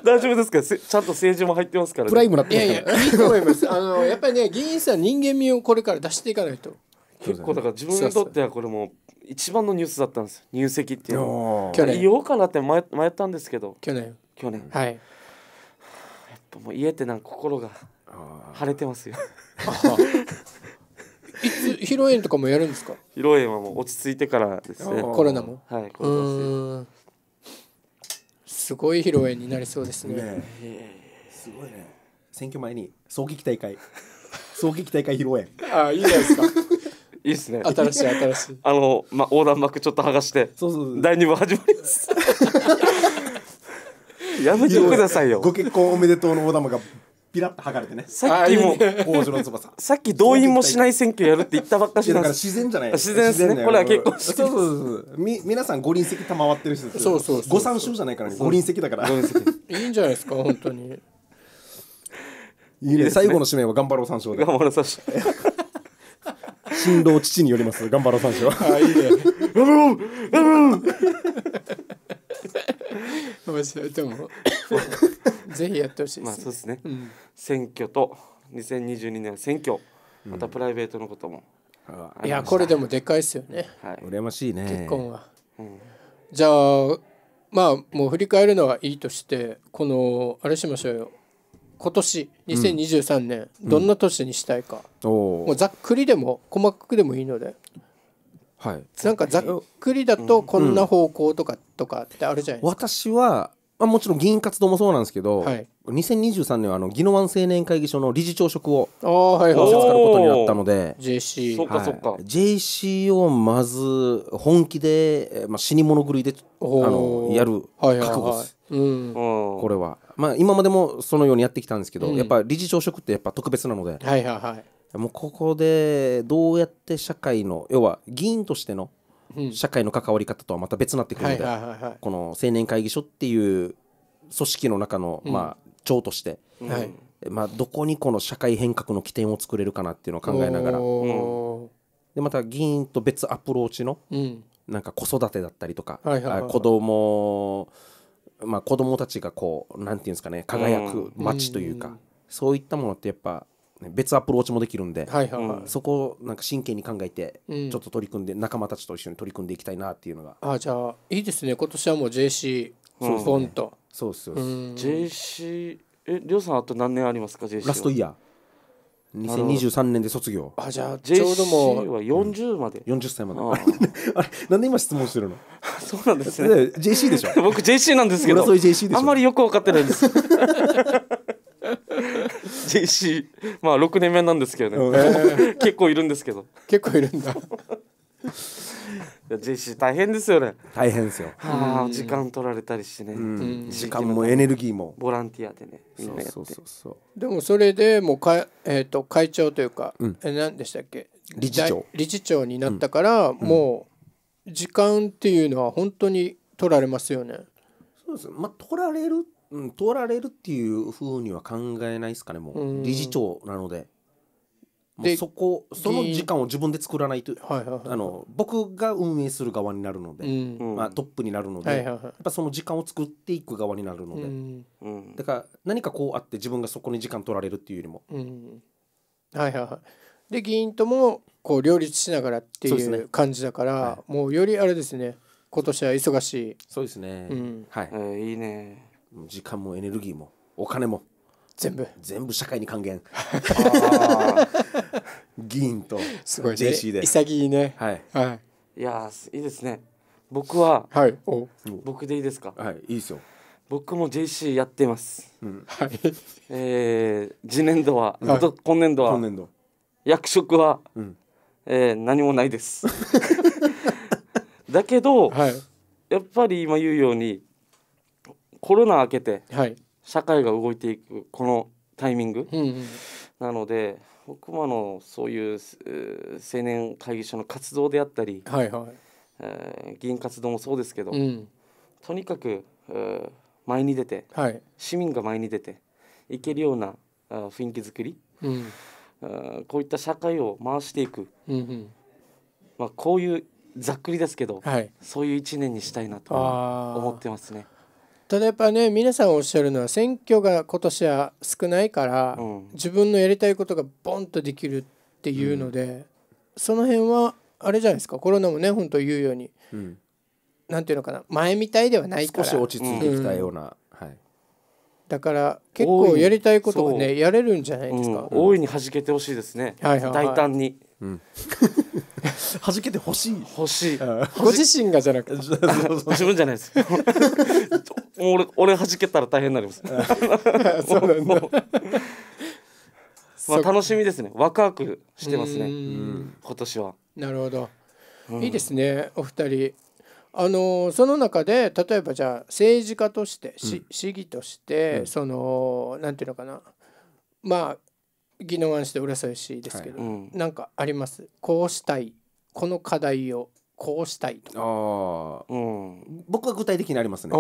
大丈夫ですかちゃんと政治も入ってますから、ね、プライムなってますからいやいやいいと思いますあのやっぱりね議員さん人間味をこれから出していかないと結構だから自分にとってはこれも一番のニュースだったんです入籍っていうの去年言おうかなって迷迷ったんですけど去年去年はいやっぱもう家ってなんか心が晴れてますよいつ披露宴とかもやるんですか披露宴はもう落ち着いてからですねコロナもはいコロすごい披露宴になりそうですね、ね、すごいね選挙前に早期期大会早期期大会披露宴ああいいじゃないですかいいですね新しい新しい [laughs] あの、ま、横断幕ちょっと剥がしてそうそうそう第2部始まります [laughs] やめてくださいよご結婚おめでとうの横断幕がピラッと剥がれてねさっきも王女の翼さっき動員もしない選挙やるって言ったばっかしだから自然じゃない自然ですねこれは結婚式そうそうそうみ皆さん五輪席賜ってる人ですそうそうそうご参照じゃないからね五輪席だからいいんじゃないですか本当にいいね最後の使命は頑張ろう参照で頑張ろう参照新郎父によります頑張ろう三章あいいね面白いと思うぜひやってほしいです、ね、まあそうですね、うん、選挙と2022年選挙またプライベートのことも、うん、いやこれでもでかいですよね、はい、羨ましいね結婚は、うん、じゃあまあもう振り返るのはいいとしてこのあれしましょうよ今年2023年、うん、どんな年にしたいか、うん、もうざっくりでも細かくでもいいので、はい、なんかざっくりだとこんな方向とか、とかってあるじゃないですか、私は、まあ、もちろん議員活動もそうなんですけど、はい、2023年はあの宜野湾青年会議所の理事長職をおはいはい、かることになったので JC、はい、そはい、JC をまず本気で、まあ、死に物狂いであのやる覚悟です、はいはいはい、うん、これはまあ、今までもそのようにやってきたんですけど、うん、やっぱ理事長職ってやっぱ特別なので、はいはいはい、もうここでどうやって社会の要は議員としての社会の関わり方とはまた別になってくるので、この青年会議所っていう組織の中の、まあ、長として、うん、はいまあ、どこにこの社会変革の起点を作れるかなっていうのを考えながら、うん、でまた議員と別アプローチの、なんか子育てだったりとか、はいはいはい、子供まあ、子どもたちがこうなんていうんですかね輝く街というか、うん、そういったものってやっぱ別アプローチもできるんで、はいはいはい、そこをなんか真剣に考えてちょっと取り組んで、うん、仲間たちと一緒に取り組んでいきたいなっていうのがあじゃあいいですね今年はもう JC ポンとそうですよ、ね、JC えりょうさんあと何年ありますか JC ラストイヤー2023年で卒業あじゃあちょうどもうは40まで、うん、40歳まで [laughs] あれなんで今質問してるの [laughs] そうなんですね JC でしょ [laughs] 僕 JC なんですけどあんまりよく分かってないんです JC まあ6年目なんですけどね、結構いるんですけど結構いるんだジェシー大変ですよね大変ですよ時間取られたりしてね、時間もエネルギーもボランティアでねみんそうそうそうでもそれでもうか、えっと、会長というか、うん、何でしたっけ理事長理事長になったから、もう時間っていうのは本当に取られますよねそうですまあ取られるうん、取られるっていうふうには考えないですかねもう理事長なのででそこその時間を自分で作らないと、あの僕が運営する側になるので、うん、まあ、トップになるので、はいはいはい、やっぱその時間を作っていく側になるので、うん、だから何かこうあって自分がそこに時間取られるっていうよりも。うん、はいはいはい、で議員ともこう両立しながらっていう感じだから、ねはい、もうよりあれですね今年は忙しいそうですね、はい、えー、いいね時間もエネルギーもお金も全部全部社会に還元議員 [laughs] と JC で、潔いねはい、はい、いやいいですね僕ははい僕でいいですかはいいいですよ僕も JC やってます、うん、はいえー、次年度は、はい、今年度は今年度役職は、うん、えー、何もないですだけど、はい、やっぱり今言うようにコロナ明けて、はい、社会が動いていくこのタイミング、うんうん、なので僕もあのそういう、えー、青年会議所の活動であったり、はいはいえー、議員活動もそうですけど、うん、とにかく、えー、前に出て、はい、市民が前に出ていけるようなあ雰囲気づくり、うん、あこういった社会を回していく、うんうん、まあ、こういうざっくりですけど、はい、そういう1年にしたいなと思ってますね。ただやっぱね皆さんおっしゃるのは選挙が今年は少ないから、うん、自分のやりたいことがボンとできるっていうので、うん、その辺はあれじゃないですかコロナもね本当言うように、うん、なんていうのかな前みたいではないから少し落ち着いてきたような、はい、だから結構やりたいことがねやれるんじゃないですか大いに弾けてほしいですね、はいはいはい、大胆に [laughs] はじけてほしい欲しいご自身がじゃなくて [laughs] 自分じゃないです [laughs] 俺俺はじけたら大変になりますそうまあ楽しみですねワクワクしてますね今年はなるほど、いいですねお二人あのその中で例えばじゃあ政治家として、うん、市議として、そのなんていうのかなまあ宜野湾市で浦添市ですけど、はいうん、なんかありますこうしたいこの課題をこうしたいとあ、うん、僕は具体的にありますね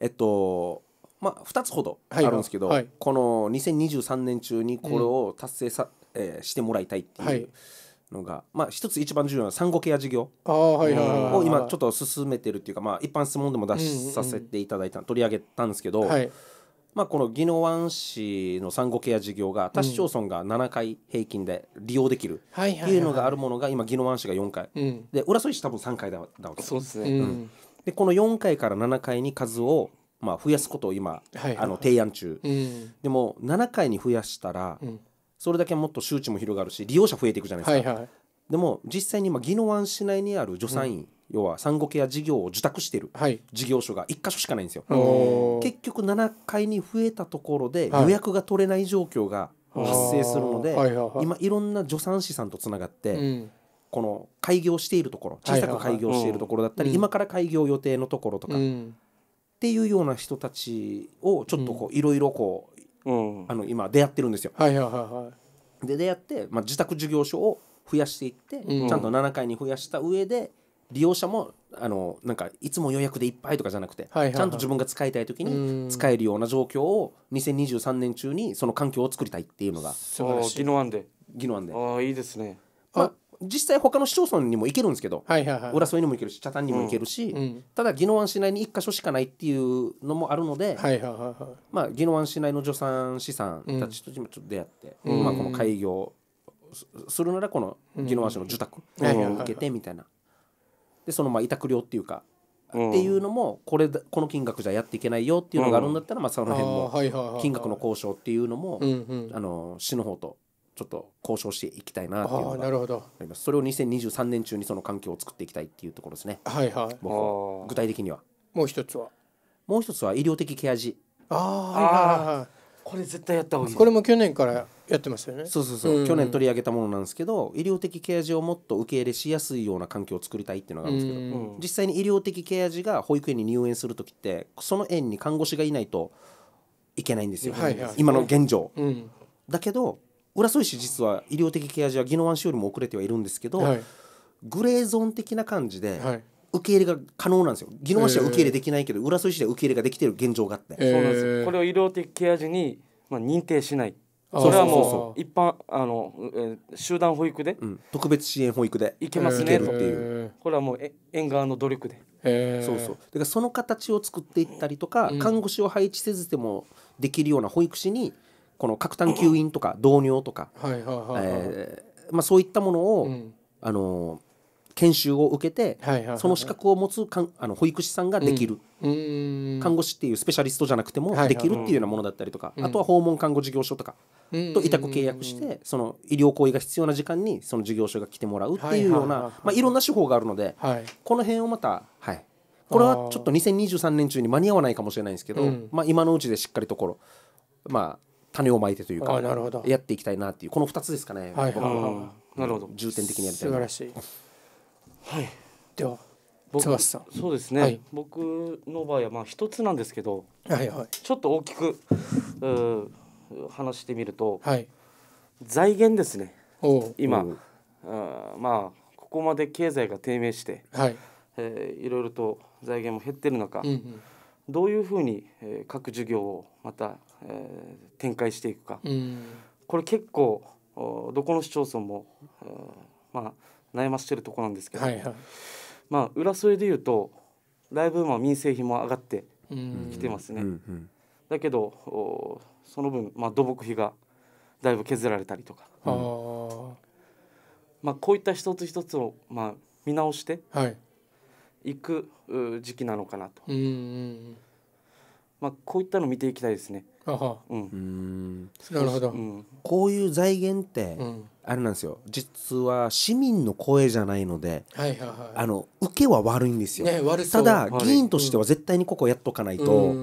えっとまあ2つほどあるんですけど、はいはい、この2023年中にこれを達成さ、うん、えー、してもらいたいっていうのが、はい、まあ一つ一番重要な産後ケア事業あ、はいを今ちょっと進めてるっていうか、まあ、一般質問でも出しさせていただいた、取り上げたんですけど、はい、まあ、この宜野湾市の産後ケア事業が他市町村が7回平均で利用できるっていうのがあるものが今宜野湾市が4回、うで浦添市多分3回だだわけそうですね、うん、でこの4回から7回に数をまあ増やすことを今、あの提案中、でも7回に増やしたら、それだけもっと周知も広がるし利用者増えていくじゃないですか、でも実際に今宜野湾市内にある助産院、要は産後ケア事業を受託してる事業所が1か所しかないんですよ、結局7階に増えたところで予約が取れない状況が発生するので、はいはい、今いろんな助産師さんとつながって、うん、この開業しているところ小さく開業しているところだったり、今から開業予定のところとか、うん、っていうような人たちをちょっとこういろいろこう、うん、あの今出会ってるんですよ。はいはいはい、で出会って、まあ、自宅事業所を増やしていって、ちゃんと7階に増やした上で利用者もあのなんかいつも予約でいっぱいとかじゃなくて、はいはいはい、ちゃんと自分が使いたい時に使えるような状況を2023年中にその環境を作りたいっていうのが宜野湾で宜野湾でああいいですね、まあ、実際他の市町村にも行けるんですけど、はいはいはい、浦添にも行けるし北谷にも行けるし、うんただ宜野湾市内に1か所しかないっていうのもあるので、はいはいはいまあ、宜野湾市内の助産師さんたちとちょっと出会って、うん、まあ、この開業するならこの宜野湾市の受託を受けてみたいな。はいはいはいでそのまあ委託料っていうか、うん、っていうのもこれこの金額じゃやっていけないよっていうのがあるんだったら、まあその辺も金額の交渉っていうのも、うの市の方とちょっと交渉していきたいなっていうのがありますそれを2023年中にその環境を作っていきたいっていうところですねはいはい僕具体的にはもう一つはもう一つは医療的ケア児ああはいはいはいこれ絶対やった方がいいこれも去年からやってまたよねそうそうそう、うん、去年取り上げたものなんですけど医療的ケア児をもっと受け入れしやすいような環境を作りたいっていうのがあるんですけど、うん、実際に医療的ケア児が保育園に入園する時ってその園に看護師がいないといけないんですよ、はいはい、今の現状、うん、だけど浦添市実は医療的ケア児は宜野湾市よりも遅れてはいるんですけど、はい、グレーゾーン的な感じで、はい受け入れが可能なんですよ技能者は受け入れできないけど、浦添市では受け入れができてる現状があって、そうなんですよこれを医療的ケア児に、まあ、認定しないそれはもう一般あの、えー、集団保育で、うん、特別支援保育で行けますね、っていうこれはもう縁側の努力で、えー、そうそうだからその形を作っていったりとか、うん、看護師を配置せずでもできるような保育士にこの角炭吸引とか導尿とかそういったものを、うん、あの研修を受けて、その資格を持つかんあの保育士さんができる、看護師っていうスペシャリストじゃなくてもできるっていうようなものだったりとか、あとは訪問看護事業所とかと委託契約して、その医療行為が必要な時間にその事業所が来てもらうっていうような、まあ、いろんな手法があるので、この辺をまた、はい、これはちょっと2023年中に間に合わないかもしれないんですけど、まあ、今のうちでしっかりところ、まあ、種をまいてというかやっていきたいなっていうこの2つですかね、なるほど重点的にやりたい素晴らしいはい、では僕そうですね、はい、僕の場合はまあ一つなんですけど、はいはい、ちょっと大きく話してみると、はい、財源ですね今あまあここまで経済が低迷して、はいえいろいろと財源も減ってる中、うんうん、どういうふうに、各事業をまた、えー、展開していくか、うん、これ結構どこの市町村も、まあ悩ましてるとこなんですけど、はいはい、まあ裏添えで言うとだいぶまあ民生費も上がってきてますね。うんうん、だけどその分まあ土木費がだいぶ削られたりとか、うん、まあ、こういった一つ一つをまあ見直していく時期なのかなと、はい、まあ、こういったの見ていきたいですね。うん、なるほど、こういう財源って、あれなんですよ実は市民の声じゃないので、はいはいはい、あの受けは悪いんですよ、ね、ただ議員としては絶対にここやっとかないと、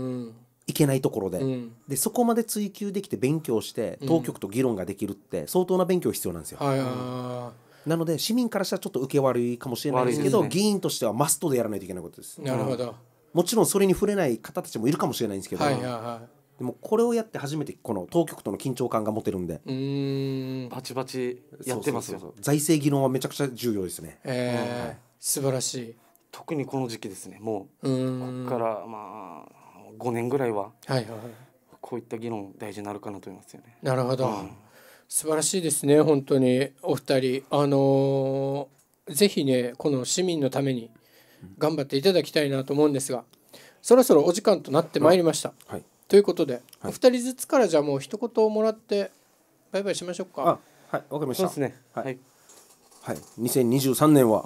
いけないところでうん、でそこまで追求できて勉強して当局と議論ができるって相当な勉強必要なんですよ。なので市民からしたらちょっと受け悪いかもしれないですけど、ね、議員としてはマストでやらないといけないことです。なるほど、うん、もちろんそれに触れない方たちもいるかもしれないんですけど、はいはいはいでもこれをやって初めてこの当局との緊張感が持てるんでうんバチバチやってますよ財政議論はめちゃくちゃ重要ですね、えーはい、素晴らしい特にこの時期ですねもうここからまあ5年ぐらいは、はいはい、こういった議論大事になるかなと思いますよねなるほど、うん、素晴らしいですね本当にお二人あのー、ぜひねこの市民のために頑張っていただきたいなと思うんですが、そろそろお時間となってまいりました、うん、はいということで、お二人ずつからじゃあもう一言をもらってバイバイしましょうかはいわかりましたそうですねはい、はいはい、2023年は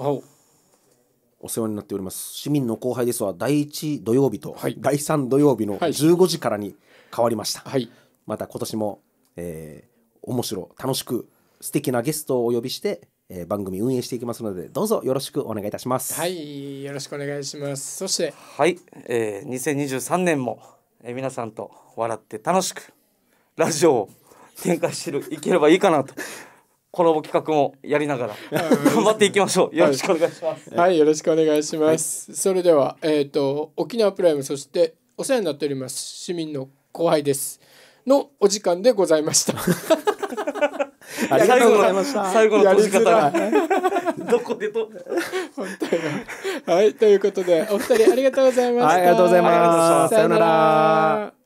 お世話になっております市民の後輩ですは第1土曜日と第3土曜日の15時からに変わりました、はい、また今年も、えー、面白楽しく素敵なゲストをお呼びしてえー、番組運営していきますのでどうぞよろしくお願いいたしますはいよろしくお願いしますそしてはい、えー、2023年もえ皆さんと笑って楽しくラジオを展開してるいければいいかなと。コラボ企画もやりながら [laughs] [laughs] 頑張っていきましょう。よろしくお願いします。はい、はい、よろしくお願いします。はい、それではえっ、ー、と沖縄プライムそしてお世話になっております市民の後輩ですのお時間でございました。[laughs] ありがとうございました。最後の閉じ方。が。[laughs] どこでと。本当はい、ということで、お二人ありがとうございました。はい、ありがとうございます。さよなら。